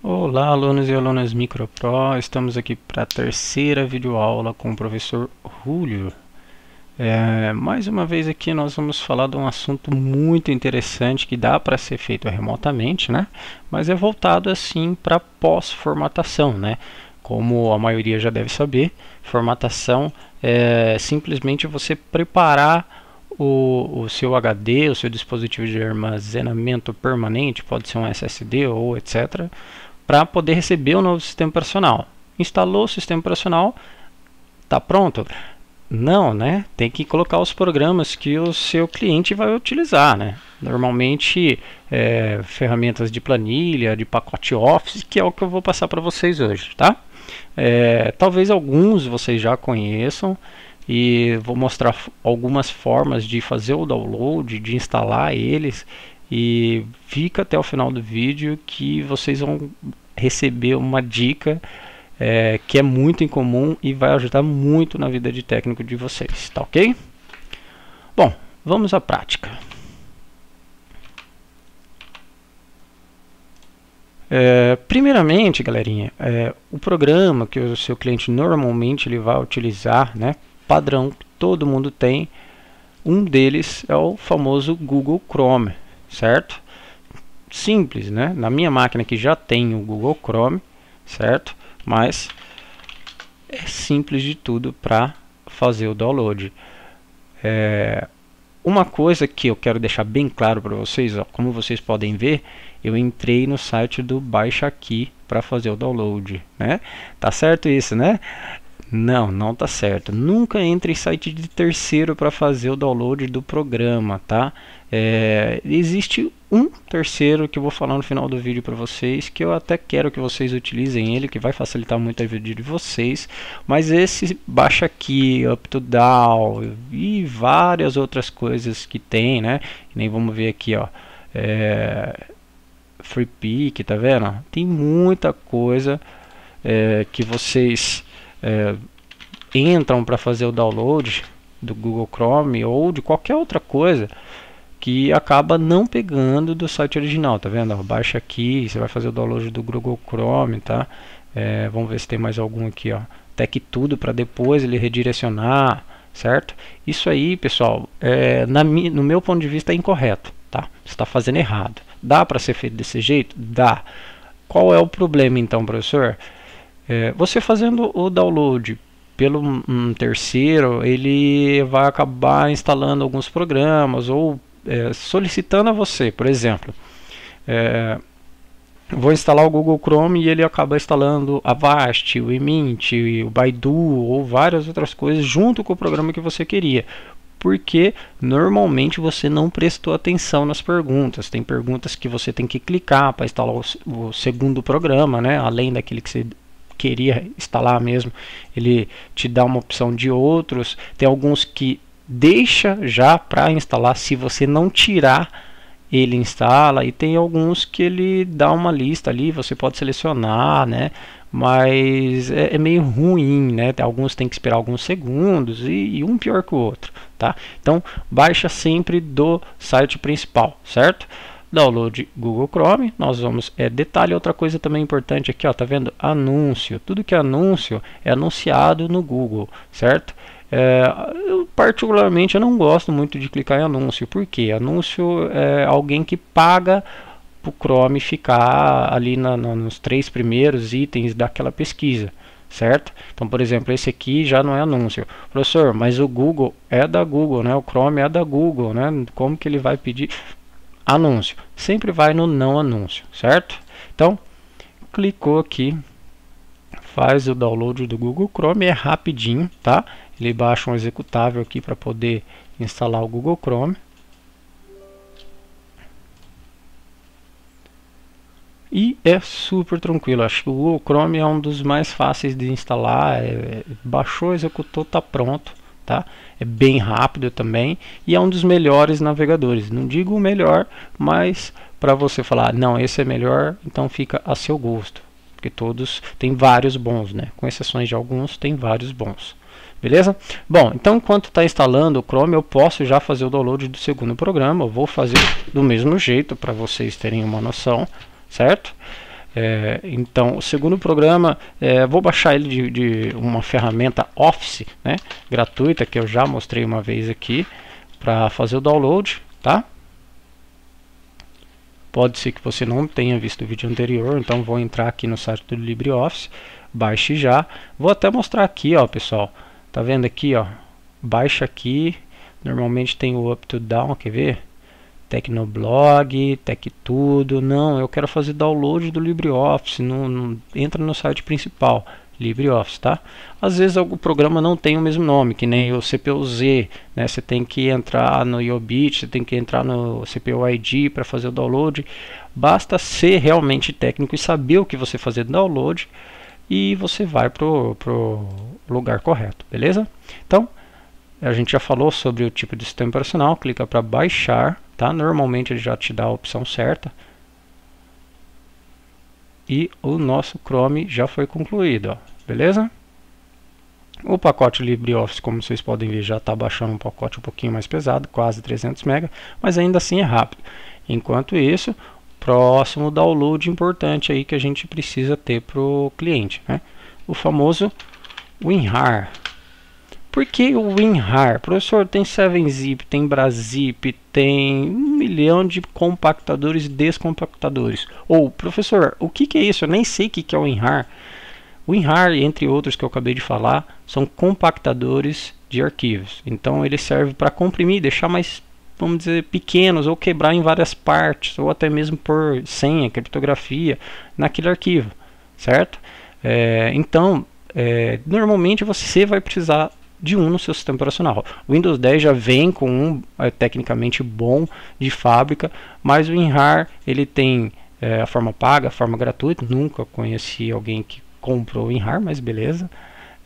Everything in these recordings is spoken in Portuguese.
Olá alunos e alunas MicroPro, estamos aqui para a terceira videoaula com o professor Julio. É, mais uma vez aqui nós vamos falar de um assunto muito interessante que dá para ser feito remotamente, né? mas é voltado assim para pós-formatação. Né? Como a maioria já deve saber, formatação é simplesmente você preparar o, o, seu HD, o seu dispositivo de armazenamento permanente, pode ser um SSD ou etc., para poder receber o novo sistema operacional. Instalou o sistema operacional, está pronto? Não, né? Tem que colocar os programas que o seu cliente vai utilizar, né? Normalmente é, ferramentas de planilha, de pacote Office, que é o que eu vou passar para vocês hoje, tá? É, talvez alguns vocês já conheçam e vou mostrar algumas formas de fazer o download, de instalar eles e fica até o final do vídeo que vocês vão receber uma dica é, que é muito incomum e vai ajudar muito na vida de técnico de vocês, tá ok? Bom, vamos à prática. É, primeiramente, galerinha, é, o programa que o seu cliente normalmente ele vai utilizar, né, padrão que todo mundo tem, um deles é o famoso Google Chrome, certo? Simples, né? Na minha máquina que já tem o Google Chrome, certo? Mas é simples de tudo para fazer o download. É, uma coisa que eu quero deixar bem claro para vocês, ó, como vocês podem ver, eu entrei no site do Baixa Aqui para fazer o download, né? Tá certo isso, né? Não, não tá certo. Nunca entre em site de terceiro para fazer o download do programa, tá? É, existe um terceiro que eu vou falar no final do vídeo para vocês, que eu até quero que vocês utilizem ele, que vai facilitar muito a vida de vocês, mas esse baixa aqui, up to down e várias outras coisas que tem, né? nem vamos ver aqui, ó. É, free pick, tá vendo? Tem muita coisa é, que vocês é, entram para fazer o download do Google Chrome ou de qualquer outra coisa que acaba não pegando do site original, tá vendo? baixa aqui, você vai fazer o download do Google Chrome, tá? É, vamos ver se tem mais algum aqui, ó. Tec tudo para depois ele redirecionar, certo? Isso aí, pessoal, é, na, no meu ponto de vista é incorreto, tá? Você está fazendo errado. Dá para ser feito desse jeito? Dá. Qual é o problema então, professor? É, você fazendo o download pelo um terceiro, ele vai acabar instalando alguns programas ou é, solicitando a você, por exemplo, é, vou instalar o Google Chrome e ele acaba instalando a Vast, o Mint, o Baidu ou várias outras coisas junto com o programa que você queria. Porque normalmente você não prestou atenção nas perguntas. Tem perguntas que você tem que clicar para instalar o, o segundo programa, né? além daquele que você queria instalar mesmo, ele te dá uma opção de outros. Tem alguns que deixa já para instalar, se você não tirar, ele instala e tem alguns que ele dá uma lista ali, você pode selecionar, né? Mas é, é meio ruim, né? Alguns tem que esperar alguns segundos e, e um pior que o outro, tá? Então baixa sempre do site principal, certo? download Google Chrome, nós vamos, é, detalhe, outra coisa também importante aqui, ó, tá vendo? Anúncio, tudo que é anúncio é anunciado no Google, certo? É, eu particularmente eu não gosto muito de clicar em anúncio, porque anúncio é alguém que paga para o Chrome ficar ali na, na, nos três primeiros itens daquela pesquisa, certo? Então, por exemplo, esse aqui já não é anúncio. Professor, mas o Google é da Google, né? O Chrome é da Google, né? Como que ele vai pedir? anúncio. Sempre vai no não anúncio, certo? Então, clicou aqui, faz o download do Google Chrome, é rapidinho, tá? Ele baixa um executável aqui para poder instalar o Google Chrome. E é super tranquilo, acho que o Chrome é um dos mais fáceis de instalar, é, é baixou, executou, tá pronto tá? É bem rápido também e é um dos melhores navegadores. Não digo o melhor, mas para você falar, não, esse é melhor, então fica a seu gosto, porque todos têm vários bons, né? Com exceções de alguns, tem vários bons. Beleza? Bom, então enquanto está instalando o Chrome, eu posso já fazer o download do segundo programa. Eu vou fazer do mesmo jeito para vocês terem uma noção, certo? É, então, o segundo programa, é, vou baixar ele de, de, uma ferramenta Office, né, gratuita, que eu já mostrei uma vez aqui, para fazer o download, tá? Pode ser que você não tenha visto o vídeo anterior, então vou entrar aqui no site do LibreOffice, baixe já. Vou até mostrar aqui, ó, pessoal. Tá vendo aqui, ó? Baixa aqui. Normalmente tem o up to down, quer ver? Tecnoblog, Tech Tudo. Não, eu quero fazer download do LibreOffice. Não, não, entra no site principal, LibreOffice, tá? Às vezes algum programa não tem o mesmo nome, que nem o CPUZ, né? Você tem que entrar no Yobit, você tem que entrar no CPUID para fazer o download. Basta ser realmente técnico e saber o que você fazer download e você vai pro, pro lugar correto, beleza? Então, a gente já falou sobre o tipo de sistema operacional, clica para baixar Tá? Normalmente ele já te dá a opção certa. E o nosso Chrome já foi concluído, ó. beleza? O pacote LibreOffice, como vocês podem ver, já está baixando um pacote um pouquinho mais pesado, quase 300 MB, mas ainda assim é rápido. Enquanto isso, próximo download importante aí que a gente precisa ter para o cliente, né? o famoso WinRAR. Por que o WinRAR? Professor, tem 7-zip, tem Brazip, tem um milhão de compactadores e descompactadores. Ou, professor, o que, que é isso? Eu nem sei o que, que é o WinRAR. O WinRAR, entre outros que eu acabei de falar, são compactadores de arquivos. Então ele serve para comprimir, deixar mais, vamos dizer, pequenos ou quebrar em várias partes, ou até mesmo por senha, criptografia, naquele arquivo, certo? É, então, é, normalmente você vai precisar de um no seu sistema operacional. O Windows 10 já vem com um é, tecnicamente bom de fábrica, mas o WinRAR ele tem é, a forma paga, a forma gratuita. Nunca conheci alguém que comprou o WinRAR, mas beleza.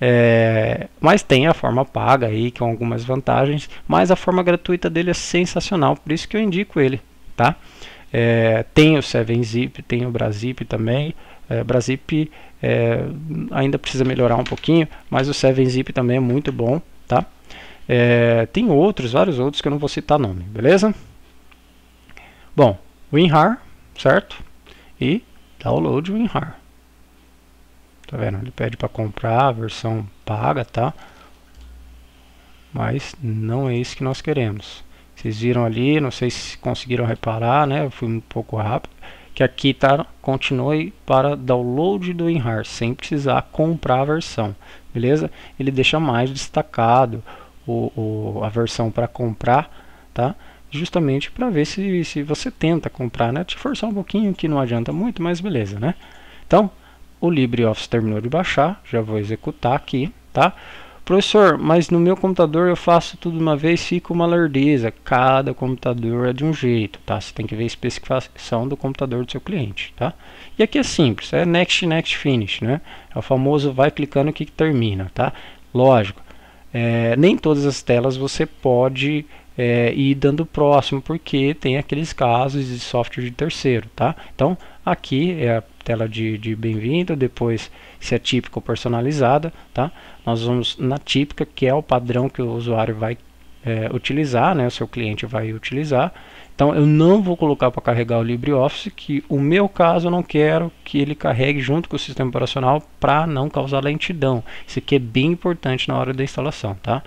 É, mas tem a forma paga aí com algumas vantagens, mas a forma gratuita dele é sensacional, por isso que eu indico ele, tá? É, tem o 7-Zip, tem o Brazip também, é, Brasip é, ainda precisa melhorar um pouquinho, mas o 7-Zip também é muito bom, tá? É, tem outros, vários outros que eu não vou citar nome, beleza? Bom, WinRAR, certo? E download WinRAR. Tá vendo? Ele pede para comprar a versão paga, tá? Mas não é isso que nós queremos. Vocês viram ali, não sei se conseguiram reparar, né? Eu fui um pouco rápido que aqui tá, continue para download do WinRAR, sem precisar comprar a versão, beleza? Ele deixa mais destacado o, o a versão para comprar, tá? Justamente para ver se, se você tenta comprar, né? Te forçar um pouquinho, que não adianta muito, mas beleza, né? Então, o LibreOffice terminou de baixar, já vou executar aqui, tá? Professor, mas no meu computador eu faço tudo uma vez, fica uma lerdeza. Cada computador é de um jeito, tá? Você tem que ver a especificação do computador do seu cliente, tá? E aqui é simples, é next, next, finish, né? É o famoso vai clicando que termina, tá? Lógico, é, nem todas as telas você pode é, ir dando próximo, porque tem aqueles casos de software de terceiro, tá? Então, Aqui é a tela de, de bem-vindo, depois se é típica ou personalizada, tá? Nós vamos na típica, que é o padrão que o usuário vai é, utilizar, né? O seu cliente vai utilizar. Então eu não vou colocar para carregar o LibreOffice, que o meu caso eu não quero que ele carregue junto com o sistema operacional para não causar lentidão. Isso aqui é bem importante na hora da instalação, tá?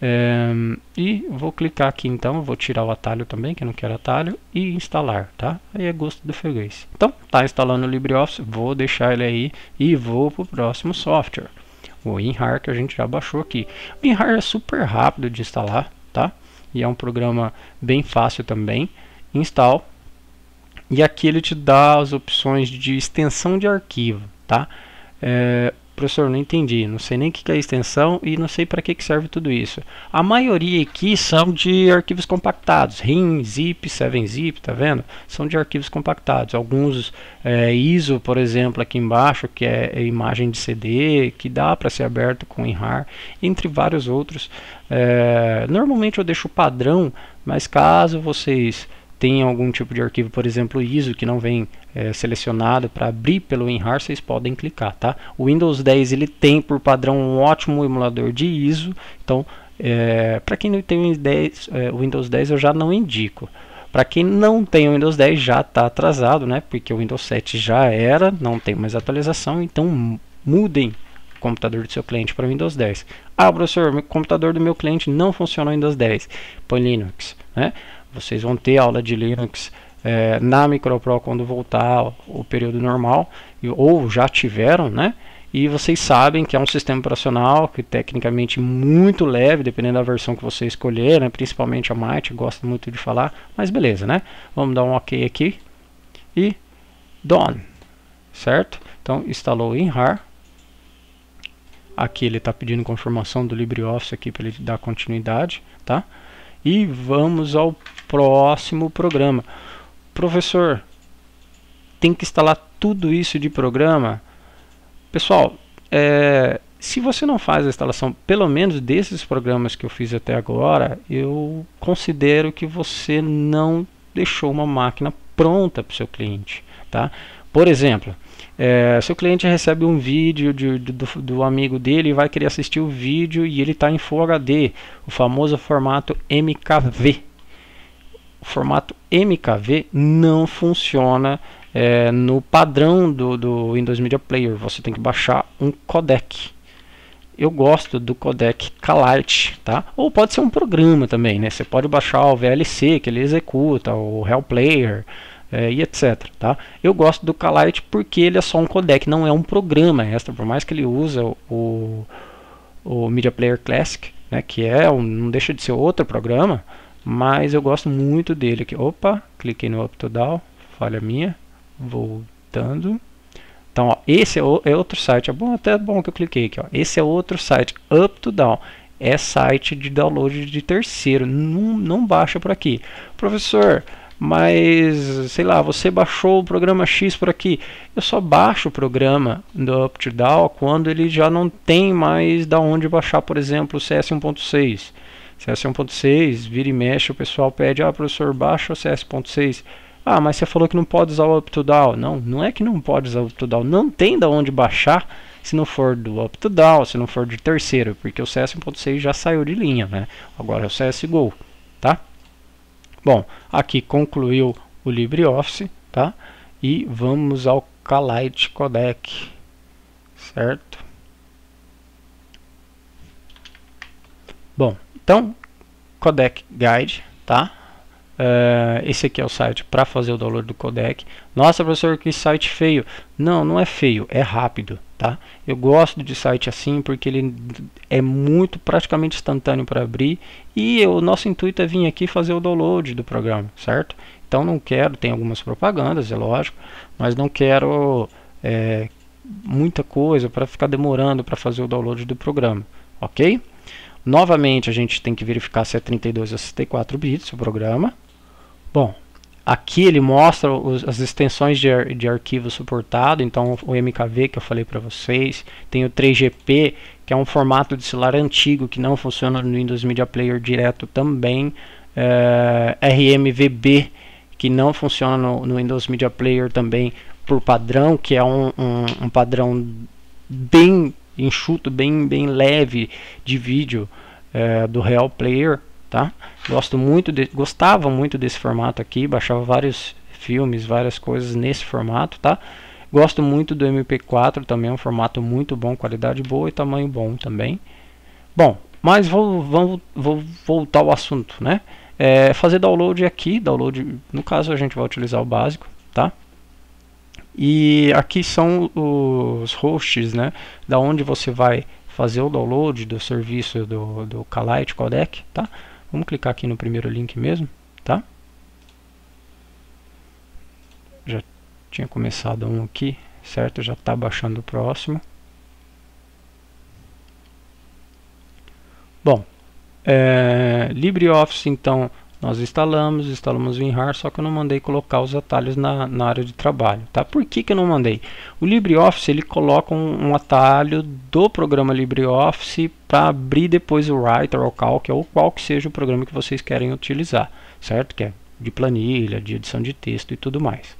Ehm, e vou clicar aqui então, vou tirar o atalho também, que não quero atalho, e instalar, tá? Aí é gosto do freguês. Então, tá instalando o LibreOffice, vou deixar ele aí e vou para o próximo software. O WinRAR que a gente já baixou aqui. O WinRAR é super rápido de instalar, tá? E é um programa bem fácil também. Install. E aqui ele te dá as opções de extensão de arquivo, tá? É, professor, não entendi, não sei nem o que é extensão e não sei para que, serve tudo isso. A maioria aqui são de arquivos compactados, RIM, ZIP, 7-ZIP, tá vendo? São de arquivos compactados. Alguns é, ISO, por exemplo, aqui embaixo, que é, é imagem de CD, que dá para ser aberto com WinRAR, entre vários outros. É, normalmente eu deixo padrão, mas caso vocês tem algum tipo de arquivo, por exemplo, ISO, que não vem é, selecionado para abrir pelo WinRAR, vocês podem clicar, tá? O Windows 10 ele tem por padrão um ótimo emulador de ISO, então é, para é, quem não tem o Windows 10, é, Windows 10 eu já não indico. Para quem não tem o Windows 10 já está atrasado, né? Porque o Windows 7 já era, não tem mais atualização, então mudem o computador do seu cliente para o Windows 10. Ah, professor, o computador do meu cliente não funciona o Windows 10. Põe Linux, né? Vocês vão ter aula de Linux é, na MicroPro quando voltar o período normal, ou já tiveram, né? E vocês sabem que é um sistema operacional que tecnicamente muito leve, dependendo da versão que você escolher, né? principalmente a Mate, gosta muito de falar, mas beleza, né? Vamos dar um OK aqui e done, certo? Então instalou em rar Aqui ele está pedindo confirmação do LibreOffice aqui para ele dar continuidade, tá? E vamos ao próximo programa. Professor, tem que instalar tudo isso de programa? Pessoal, é, se você não faz a instalação, pelo menos desses programas que eu fiz até agora, eu considero que você não deixou uma máquina pronta para o seu cliente. Tá? Por exemplo, é, seu cliente recebe um vídeo de, de, do, do, amigo dele e vai querer assistir o vídeo e ele está em Full HD, o famoso formato MKV o formato MKV não funciona é, no padrão do, do Windows Media Player. Você tem que baixar um codec. Eu gosto do codec CalArt, tá? Ou pode ser um programa também, né? Você pode baixar o VLC que ele executa, o Real Player é, e etc, tá? Eu gosto do CalArt porque ele é só um codec, não é um programa extra, por mais que ele usa o, o Media Player Classic, né? Que é, um, não deixa de ser outro programa, mas eu gosto muito dele aqui. Opa, cliquei no up to down, falha minha, voltando. Então, ó, esse é, o, é, outro site, é bom, até é bom que eu cliquei aqui, ó. Esse é outro site, up to down. É site de download de terceiro, não, não baixa por aqui. Professor, mas sei lá, você baixou o programa X por aqui. Eu só baixo o programa do up to down quando ele já não tem mais da onde baixar, por exemplo, o CS 1.6. CS 1.6, vira e mexe, o pessoal pede, ah, professor, baixa o CS.6. Ah, mas você falou que não pode usar o up to down. Não, não é que não pode usar o up to down. Não tem da onde baixar se não for do up to down, se não for de terceiro, porque o CS 1.6 já saiu de linha, né? Agora é o CSGO, tá? Bom, aqui concluiu o LibreOffice, tá? E vamos ao Kalite Codec, certo? Bom, então, codec guide, tá? Uh, esse aqui é o site para fazer o download do codec. Nossa, professor, que site feio. Não, não é feio, é rápido, tá? Eu gosto de site assim porque ele é muito praticamente instantâneo para abrir e o nosso intuito é vir aqui fazer o download do programa, certo? Então não quero, tem algumas propagandas, é lógico, mas não quero é, muita coisa para ficar demorando para fazer o download do programa, ok? Novamente, a gente tem que verificar se é 32 ou 64 bits o programa. Bom, aqui ele mostra os, as extensões de, ar, de arquivo suportado. Então, o MKV que eu falei para vocês. Tem o 3GP, que é um formato de celular antigo que não funciona no Windows Media Player direto também. É, eh, RMVB, que não funciona no, no, Windows Media Player também por padrão, que é um, um, um padrão bem enxuto, bem, bem leve de vídeo é, do Real Player, tá? Gosto muito de, gostava muito desse formato aqui, baixava vários filmes, várias coisas nesse formato, tá? Gosto muito do MP4 também, é um formato muito bom, qualidade boa e tamanho bom também. Bom, mas vou, vou, vou voltar ao assunto, né? É, fazer download aqui, download, no caso a gente vai utilizar o básico, tá? E aqui são os hosts, né? Da onde você vai fazer o download do serviço do, do Calite Codec, tá? Vamos clicar aqui no primeiro link mesmo, tá? Já tinha começado um aqui, certo? Já está baixando o próximo. Bom, é, LibreOffice então nós instalamos, instalamos o WinRAR, só que eu não mandei colocar os atalhos na, na área de trabalho, tá? Por que, que eu não mandei? O LibreOffice, ele coloca um, um atalho do programa LibreOffice para abrir depois o Writer ou Calc, ou qual que seja o programa que vocês querem utilizar, certo? Que é de planilha, de edição de texto e tudo mais.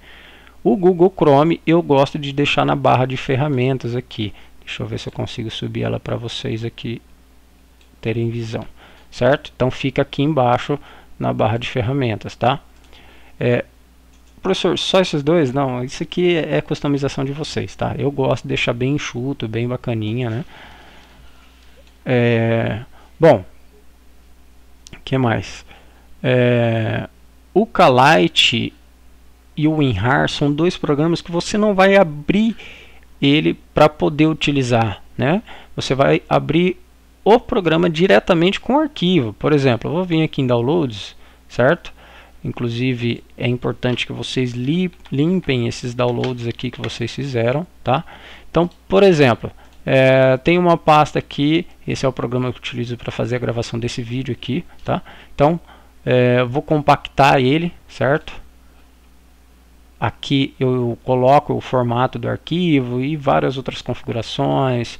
O Google Chrome eu gosto de deixar na barra de ferramentas aqui. Deixa eu ver se eu consigo subir ela para vocês aqui terem visão, certo? Então fica aqui embaixo na barra de ferramentas, tá? É, professor, só esses dois? Não, isso aqui é customização de vocês, tá? Eu gosto de deixar bem enxuto, bem bacaninha, né? É, bom, o que mais? É, o Calite e o WinRAR são dois programas que você não vai abrir ele para poder utilizar, né? Você vai abrir o programa diretamente com o arquivo. Por exemplo, eu vou vir aqui em Downloads, certo? Inclusive, é importante que vocês li limpem esses downloads aqui que vocês fizeram, tá? Então, por exemplo, é, tem uma pasta aqui, esse é o programa que eu utilizo para fazer a gravação desse vídeo aqui, tá? Então, é, vou compactar ele, certo? Aqui eu coloco o formato do arquivo e várias outras configurações,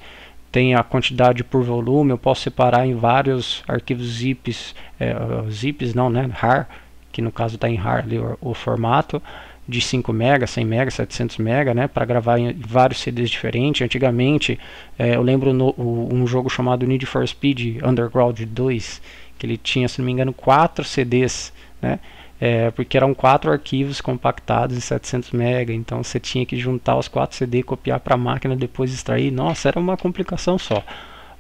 tem a quantidade por volume, eu posso separar em vários arquivos zips, é, zips não, né, RAR, que no caso está em RAR ali, o, o, formato, de 5 MB, 100 MB, 700 MB, né, para gravar em vários CDs diferentes. Antigamente, é, eu lembro no, o, um jogo chamado Need for Speed Underground 2, que ele tinha, se não me engano, 4 CDs, né, é, porque eram quatro arquivos compactados em 700 MB, então você tinha que juntar os quatro CD, copiar para a máquina, depois extrair. Nossa, era uma complicação só.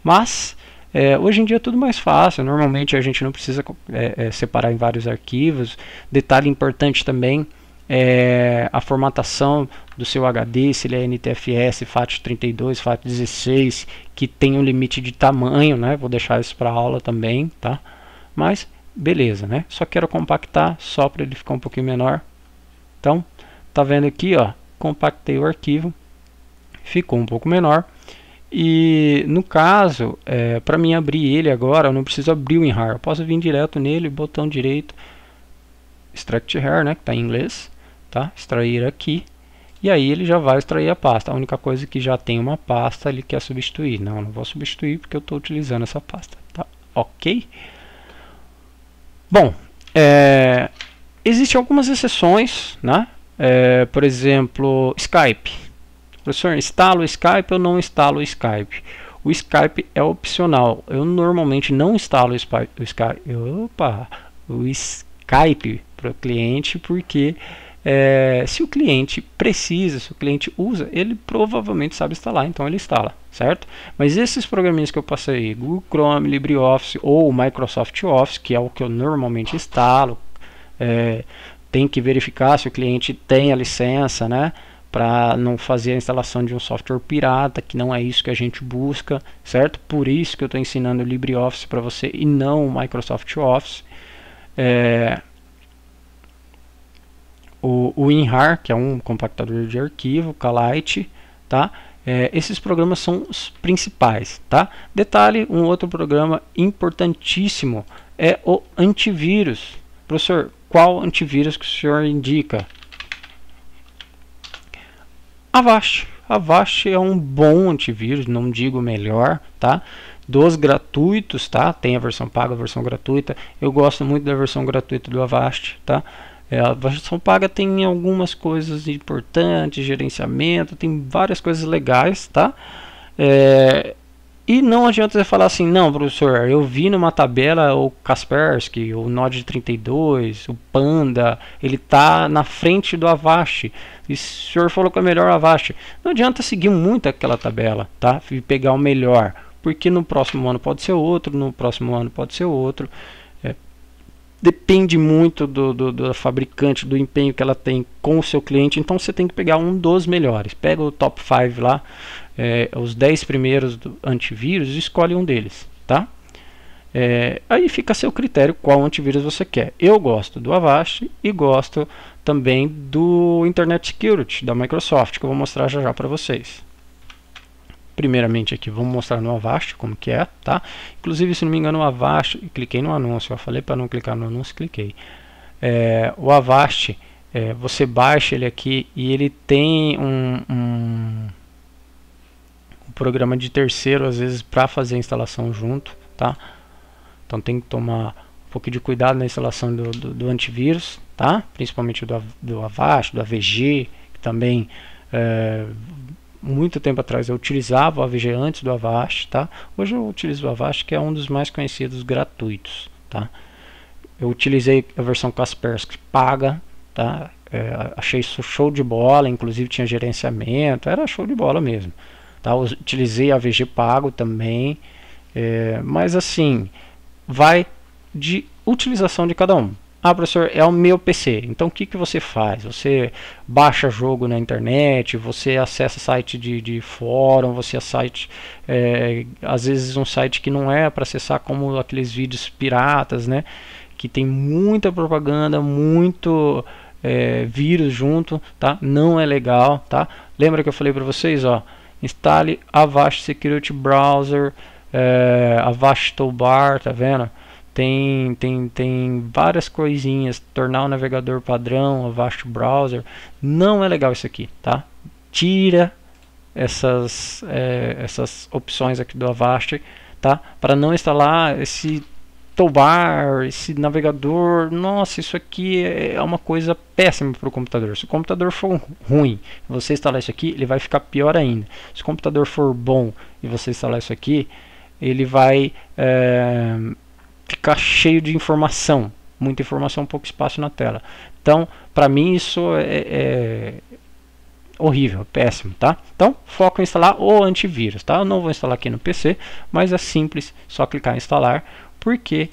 Mas é, hoje em dia é tudo mais fácil. Normalmente a gente não precisa é, é separar em vários arquivos. Detalhe importante também é a formatação do seu HD, se ele é NTFS, FAT32, FAT16, que tem um limite de tamanho, né? Vou deixar isso para aula também, tá? Mas beleza, né? Só quero compactar só para ele ficar um pouquinho menor. Então, tá vendo aqui, ó, compactei o arquivo, ficou um pouco menor. E no caso, é, para mim abrir ele agora, eu não preciso abrir o WinRAR, eu posso vir direto nele, botão direito, extract here, né, que está em inglês, tá? Extrair aqui. E aí ele já vai extrair a pasta. A única coisa é que já tem uma pasta ali que é substituir. Não, não vou substituir porque eu estou utilizando essa pasta, tá? OK? Bom, é, existem algumas exceções, né? É, por exemplo, Skype. Professor, instalo o Skype ou não instalo o Skype? O Skype é opcional. Eu normalmente não instalo o Skype, opa, o Skype para o cliente porque é, se o cliente precisa, se o cliente usa, ele provavelmente sabe instalar, então ele instala, certo? Mas esses programinhas que eu passei, Google Chrome, LibreOffice ou Microsoft Office, que é o que eu normalmente instalo, é, tem que verificar se o cliente tem a licença, né? para não fazer a instalação de um software pirata, que não é isso que a gente busca, certo? Por isso que eu estou ensinando o LibreOffice para você e não o Microsoft Office. É, o, WinRAR, que é um compactador de arquivo, Calite, tá? É, esses programas são os principais, tá? Detalhe, um outro programa importantíssimo é o antivírus. Professor, qual antivírus que o senhor indica? Avast. Avast é um bom antivírus, não digo melhor, tá? Dos gratuitos, tá? Tem a versão paga, a versão gratuita. Eu gosto muito da versão gratuita do Avast, tá? É, a versão paga tem algumas coisas importantes, gerenciamento, tem várias coisas legais, tá? É, e não adianta você falar assim, não, professor, eu vi numa tabela o Kaspersky, o Node 32, o Panda, ele tá na frente do Avast. E o senhor falou que é melhor o Avast. Não adianta seguir muito aquela tabela, tá? E pegar o melhor, porque no próximo ano pode ser outro, no próximo ano pode ser outro depende muito do, do, do, fabricante, do empenho que ela tem com o seu cliente. Então você tem que pegar um dos melhores. Pega o top 5 lá, é, os 10 primeiros do antivírus, e escolhe um deles, tá? É, aí fica a seu critério qual antivírus você quer. Eu gosto do Avast e gosto também do Internet Security da Microsoft, que eu vou mostrar já já para vocês primeiramente aqui, vamos mostrar no Avast como que é, tá? Inclusive, se não me engano, o Avast, cliquei no anúncio, eu falei para não clicar no anúncio, cliquei. É, o Avast, é, você baixa ele aqui e ele tem um, um, um programa de terceiro, às vezes, para fazer a instalação junto, tá? Então tem que tomar um pouco de cuidado na instalação do, do, do antivírus, tá? Principalmente do, do Avast, do AVG, que também... É, muito tempo atrás eu utilizava o AVG antes do Avast, tá? Hoje eu utilizo o Avast, que é um dos mais conhecidos gratuitos, tá? Eu utilizei a versão Kaspersky paga, tá? É, achei isso show de bola, inclusive tinha gerenciamento, era show de bola mesmo. Tá? utilizei a VG pago também, é, mas assim, vai de utilização de cada um. Ah, professor, é o meu PC. Então o que, que você faz? Você baixa jogo na internet, você acessa site de, de fórum, você acessa, é, eh, às vezes um site que não é para acessar, como aqueles vídeos piratas, né? Que tem muita propaganda, muito é, vírus junto, tá? Não é legal, tá? Lembra que eu falei para vocês, ó? Instale Avast Security Browser, é, Avast Toolbar, tá vendo? tem, tem, tem várias coisinhas, tornar o navegador padrão, o o browser, não é legal isso aqui, tá? Tira essas, é, essas opções aqui do Avast, tá? Para não instalar esse toolbar, esse navegador, nossa, isso aqui é uma coisa péssima para o computador. Se o computador for ruim, você instalar isso aqui, ele vai ficar pior ainda. Se o computador for bom e você instalar isso aqui, ele vai é, ficar cheio de informação, muita informação, pouco espaço na tela. Então, para mim isso é, é, é horrível, é péssimo, tá? Então, foco em instalar o antivírus, tá? Eu não vou instalar aqui no PC, mas é simples, só clicar em instalar, porque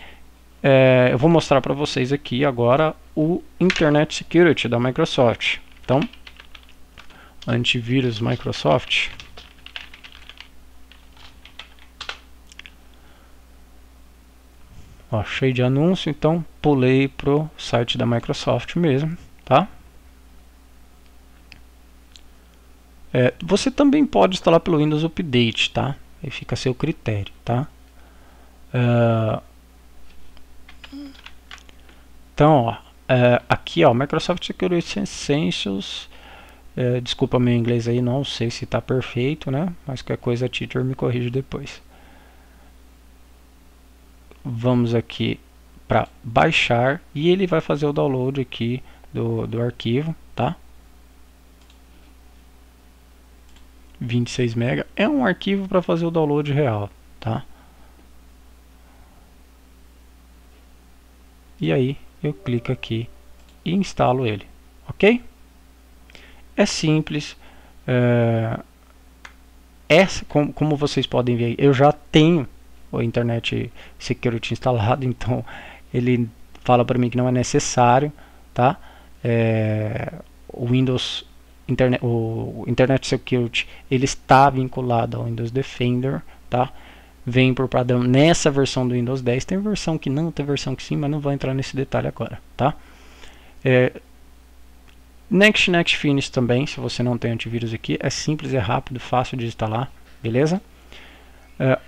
é, eu vou mostrar para vocês aqui agora o Internet Security da Microsoft. Então, antivírus Microsoft. Ó, cheio de anúncio, então pulei pro site da Microsoft mesmo, tá? É, você também pode instalar pelo Windows Update, tá? E fica a seu critério, tá? É, então, ó, é, aqui, ó, Microsoft Security Essentials. É, desculpa meu inglês aí, não sei se está perfeito, né? Mas qualquer coisa a teacher me corrige depois vamos aqui para baixar e ele vai fazer o download aqui do, do arquivo, tá? 26 mega é um arquivo para fazer o download real, tá? E aí eu clico aqui e instalo ele, ok? É simples. É, essa, é, como, como vocês podem ver, eu já tenho o internet security instalado, então ele fala para mim que não é necessário, tá? É, o Windows internet, o Internet Security ele está vinculado ao Windows Defender, tá? Vem por padrão nessa versão do Windows 10. Tem versão que não, tem versão que sim, mas não vou entrar nesse detalhe agora, tá? É, Next Next Finish também, se você não tem antivírus aqui, é simples, é rápido, fácil de instalar, beleza? É,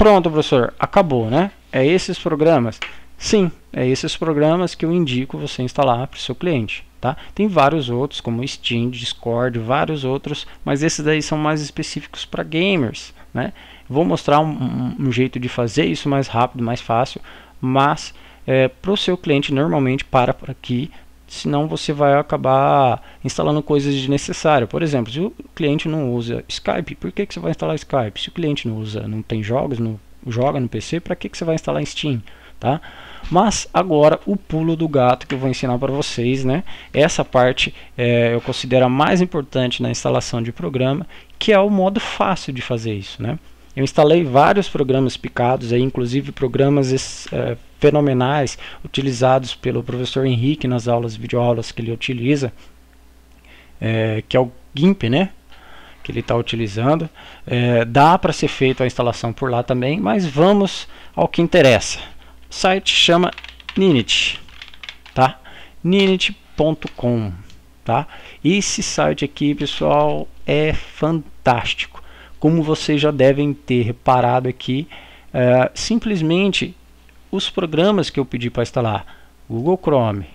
Pronto, professor, acabou, né? É esses programas? Sim, é esses programas que eu indico você instalar para o seu cliente. Tá? Tem vários outros, como Steam, Discord, vários outros, mas esses daí são mais específicos para gamers. Né? Vou mostrar um, um, jeito de fazer isso mais rápido, mais fácil, mas é, para o seu cliente, normalmente para por aqui, senão você vai acabar instalando coisas desnecessárias. Por exemplo, se o cliente não usa Skype, por que, que você vai instalar Skype? Se o cliente não usa, não tem jogos, não joga no PC, para que, que você vai instalar Steam? Tá? Mas agora o pulo do gato que eu vou ensinar para vocês, né? Essa parte é, eu considero a mais importante na instalação de programa, que é o modo fácil de fazer isso, né? Eu instalei vários programas picados, aí, inclusive programas é, fenomenais utilizados pelo professor Henrique nas aulas, videoaulas que ele utiliza, é, que é o GIMP, né? que ele está utilizando. É, dá para ser feita a instalação por lá também, mas vamos ao que interessa. O site chama Ninit, tá? Ninit.com, tá? Esse site aqui, pessoal, é fantástico. Como vocês já devem ter reparado aqui, é, simplesmente os programas que eu pedi para instalar, Google Chrome,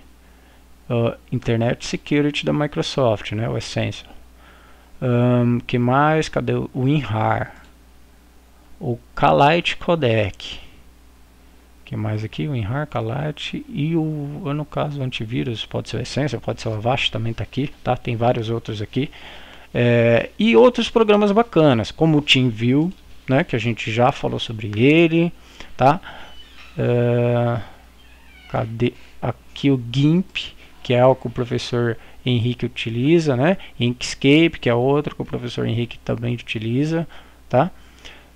uh, Internet Security da Microsoft, né, o Essential. Um, que mais? Cadê o WinRAR? O Kalite Codec. que mais aqui? O WinRAR, Kalite e o, no caso, o antivírus, pode ser o Essential, pode ser o Avast, também está aqui, tá? Tem vários outros aqui. É, e outros programas bacanas, como o TeamView, né, que a gente já falou sobre ele, tá? Ah, cadê? Aqui o GIMP, que é o que o professor Henrique utiliza, né? Inkscape, que é outro que o professor Henrique também utiliza, tá?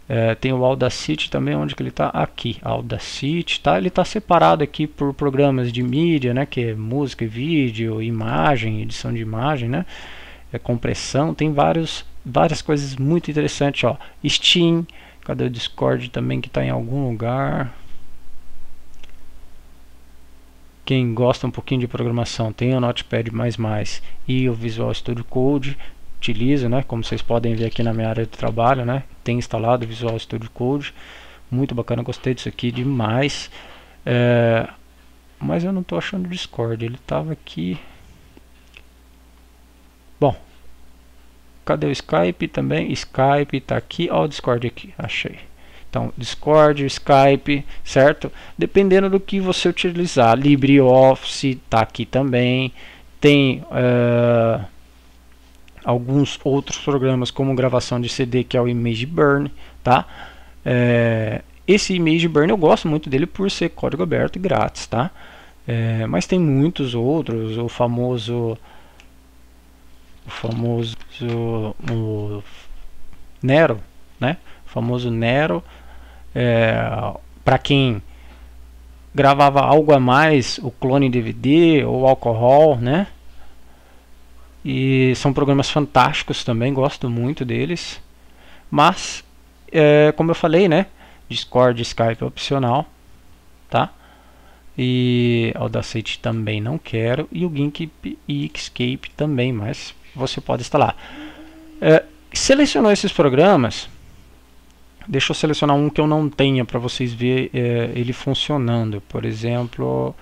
Eh, tem o Audacity também, onde que ele está? Aqui, Audacity, tá? Ele está separado aqui por programas de mídia, né? Que é música, vídeo, imagem, edição de imagem, né? É compressão, tem vários, várias coisas muito interessantes, ó. Steam, cadê o Discord também que está em algum lugar? quem gosta um pouquinho de programação tem o Notepad++ e o Visual Studio Code, utilizo, né? Como vocês podem ver aqui na minha área de trabalho, né? Tem instalado o Visual Studio Code, muito bacana, gostei disso aqui demais. É, mas eu não estou achando o Discord, ele estava aqui. Bom, cadê o Skype também? Skype está aqui, ó o Discord aqui, achei. Então, Discord, Skype, certo? Dependendo do que você utilizar. LibreOffice está aqui também. Tem eh, alguns outros programas como gravação de CD, que é o ImageBurn, tá? É, esse ImageBurn eu gosto muito dele por ser código aberto e grátis, tá? É, mas tem muitos outros, o famoso... O famoso... O, o Nero, né? O famoso Nero é, para quem gravava algo a mais, o Clone DVD ou Alcohol, né? E são programas fantásticos também, gosto muito deles. Mas, é, como eu falei, né? Discord, Skype é opcional, tá? E Audacity também não quero. E o Gimp e Xscape também, mas você pode instalar. É, selecionou esses programas Deixa eu selecionar um que eu não tenha para vocês verem é, ele funcionando. Por exemplo,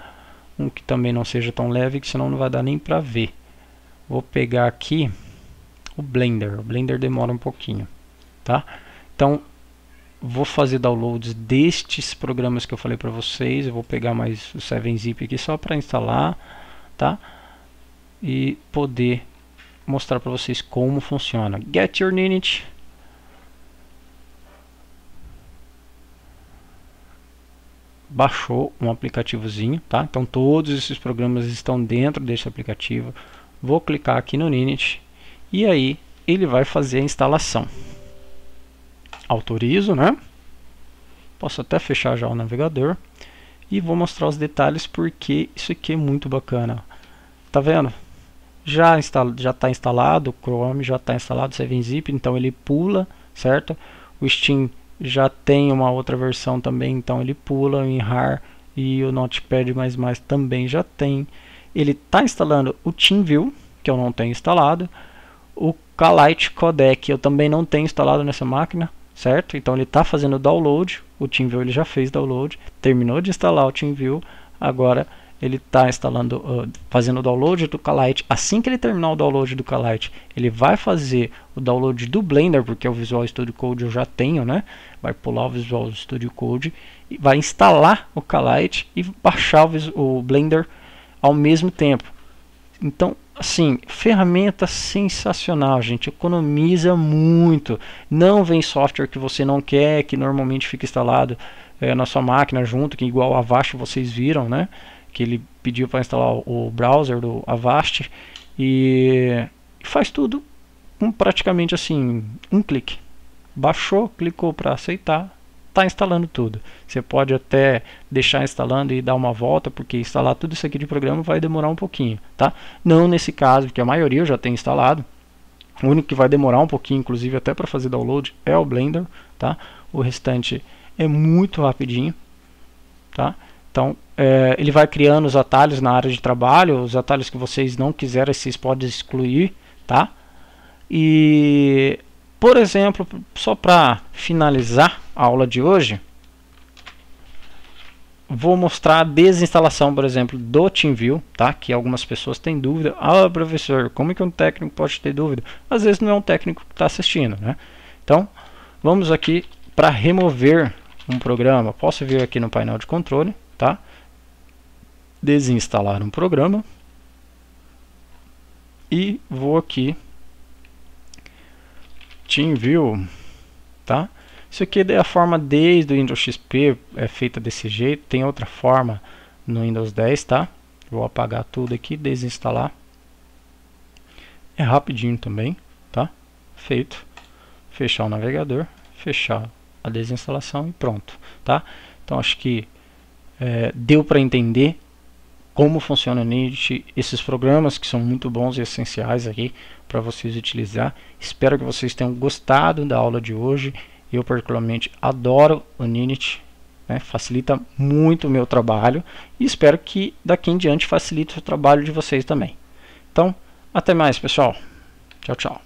um que também não seja tão leve, que senão não vai dar nem para ver. Vou pegar aqui o Blender. O Blender demora um pouquinho, tá? Então, vou fazer downloads destes programas que eu falei para vocês. Eu vou pegar mais o 7-Zip aqui só para instalar, tá? E poder mostrar para vocês como funciona. Get Your ninja baixou um aplicativozinho, tá? Então todos esses programas estão dentro deste aplicativo. Vou clicar aqui no Ninit e aí ele vai fazer a instalação. Autorizo, né? Posso até fechar já o navegador e vou mostrar os detalhes porque isso aqui é muito bacana. Tá vendo? Já está já tá instalado, o Chrome já está instalado, o 7-Zip, então ele pula, certo? O Steam já tem uma outra versão também, então ele pula o har e o Notepad++ também já tem. Ele está instalando o teamview que eu não tenho instalado, o Kalite Codec, eu também não tenho instalado nessa máquina, certo? Então ele está fazendo download, o teamview ele já fez download, terminou de instalar o teamview agora ele está instalando, uh, fazendo o download do Calite. Assim que ele terminar o download do Calite, ele vai fazer o download do Blender, porque é o Visual Studio Code eu já tenho, né? Vai pular o Visual Studio Code, e vai instalar o Calite e baixar o, o Blender ao mesmo tempo. Então, assim, ferramenta sensacional, gente. Economiza muito. Não vem software que você não quer, que normalmente fica instalado é, na sua máquina junto, que igual a Avast vocês viram, né? que ele pediu para instalar o browser do Avast e faz tudo com praticamente assim um clique. Baixou, clicou para aceitar, está instalando tudo. Você pode até deixar instalando e dar uma volta, porque instalar tudo isso aqui de programa vai demorar um pouquinho, tá? Não nesse caso, porque a maioria já tem instalado. O único que vai demorar um pouquinho, inclusive até para fazer download, é o Blender, tá? O restante é muito rapidinho, tá? Então, é, ele vai criando os atalhos na área de trabalho, os atalhos que vocês não quiserem, vocês podem excluir, tá? E, por exemplo, só para finalizar a aula de hoje, vou mostrar a desinstalação, por exemplo, do TeamView, tá? Que algumas pessoas têm dúvida. Ah, professor, como é que um técnico pode ter dúvida? Às vezes não é um técnico que está assistindo, né? Então, vamos aqui para remover um programa. Posso vir aqui no painel de controle, tá? desinstalar um programa e vou aqui TeamView, tá? Isso aqui é a forma desde o Windows XP, é feita desse jeito, tem outra forma no Windows 10, tá? Vou apagar tudo aqui, desinstalar. É rapidinho também, tá? Feito. Fechar o navegador, fechar a desinstalação e pronto, tá? Então acho que é, deu para entender como funciona o Unity, esses programas que são muito bons e essenciais aqui para vocês utilizar. Espero que vocês tenham gostado da aula de hoje. Eu particularmente adoro o Unity, né? facilita muito o meu trabalho e espero que daqui em diante facilite o trabalho de vocês também. Então, até mais pessoal. Tchau, tchau.